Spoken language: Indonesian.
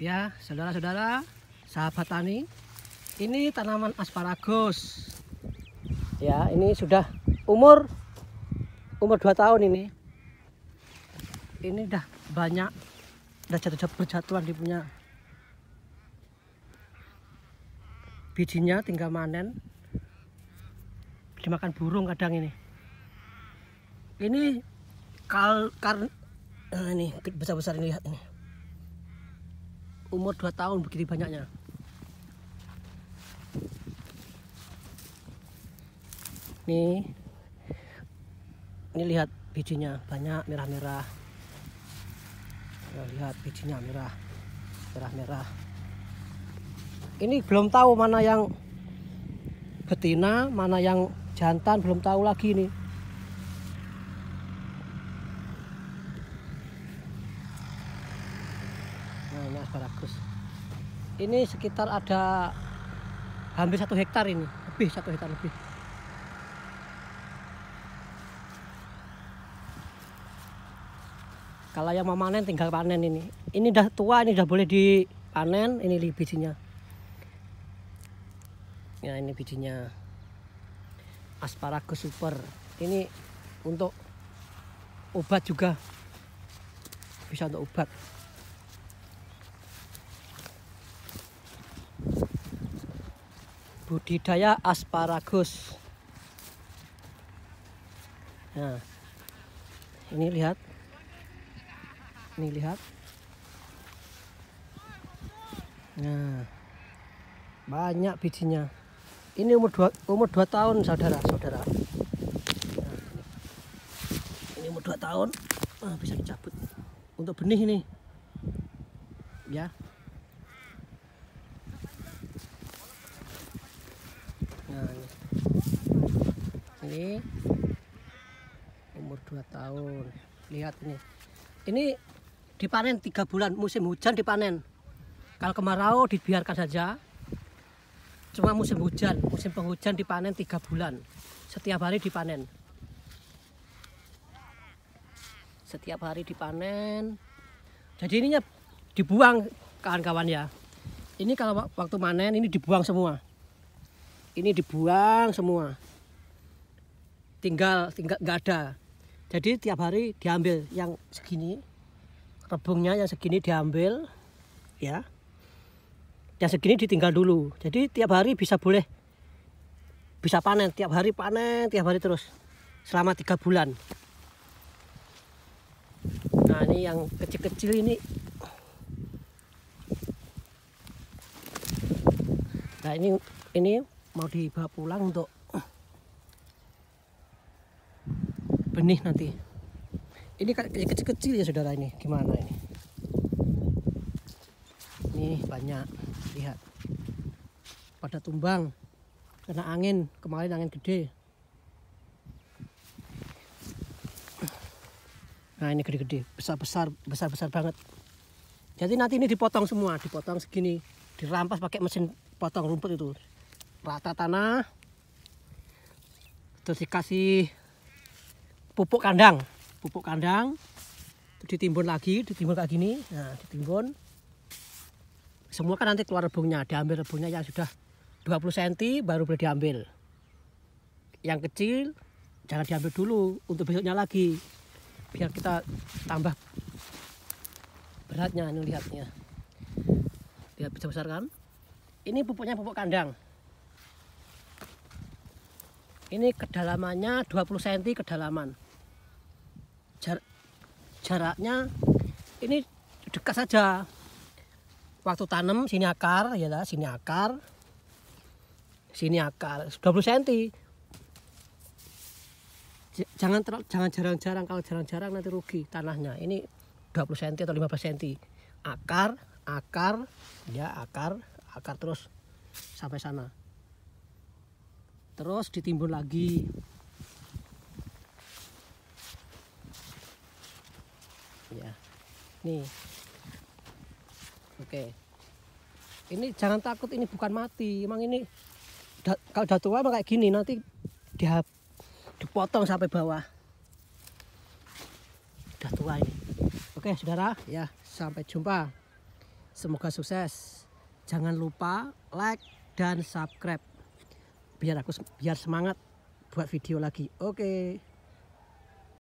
ya saudara-saudara sahabat tani ini tanaman asparagus ya ini sudah umur umur 2 tahun ini ini udah banyak udah jatuh jatuh berjatuhan di punya bijinya tinggal manen dimakan burung kadang ini ini kal kar nah ini besar besar ini lihat ini umur 2 tahun begini banyaknya nih ini lihat bijinya banyak merah-merah nah, lihat bijinya merah merah-merah ini belum tahu mana yang betina mana yang jantan belum tahu lagi nih asparagus ini sekitar ada hampir satu hektar ini lebih satu hektar lebih kalau yang mau panen tinggal panen ini ini udah tua ini udah boleh dipanen ini bijinya ya ini bijinya asparagus super ini untuk obat juga bisa untuk obat budidaya asparagus. Nah, ini lihat. Ini lihat. Nah, banyak bijinya. Ini umur dua umur dua tahun, saudara-saudara. Nah, ini umur dua tahun, nah, bisa dicabut. Untuk benih ini. Ya. ini umur 2 tahun lihat ini ini dipanen tiga bulan musim hujan dipanen kalau kemarau dibiarkan saja cuma musim hujan musim penghujan dipanen tiga bulan setiap hari dipanen setiap hari dipanen jadi ininya dibuang kawan-kawan ya ini kalau waktu manen ini dibuang semua ini dibuang semua tinggal tinggal nggak ada jadi tiap hari diambil yang segini rebungnya yang segini diambil ya yang segini ditinggal dulu jadi tiap hari bisa boleh bisa panen tiap hari panen tiap hari terus selama tiga bulan nah ini yang kecil-kecil ini nah ini ini mau dibawa pulang untuk benih nanti ini kan kayak kecil-kecil ya saudara ini gimana ini ini banyak lihat pada tumbang karena angin kemarin angin gede nah ini gede-gede besar-besar besar-besar banget jadi nanti ini dipotong semua dipotong segini dirampas pakai mesin potong rumput itu rata tanah terus dikasih pupuk kandang pupuk kandang ditimbun lagi ditimbun kayak gini nah ditimbun semua kan nanti keluar rebungnya diambil rebungnya yang sudah 20 cm baru boleh diambil yang kecil jangan diambil dulu untuk besoknya lagi biar kita tambah beratnya ini lihatnya lihat bisa besar kan ini pupuknya pupuk kandang ini kedalamannya 20 cm kedalaman jar jaraknya ini dekat saja waktu tanam sini akar ya lah sini akar sini akar 20 cm jangan terlalu jangan jarang-jarang kalau jarang-jarang nanti rugi tanahnya ini 20 cm atau 15 cm akar akar ya akar akar terus sampai sana terus ditimbun lagi ya nih oke ini jangan takut ini bukan mati emang ini da, kalau udah tua kayak gini nanti dia dipotong sampai bawah udah tua ini oke saudara ya sampai jumpa semoga sukses jangan lupa like dan subscribe biar aku biar semangat buat video lagi oke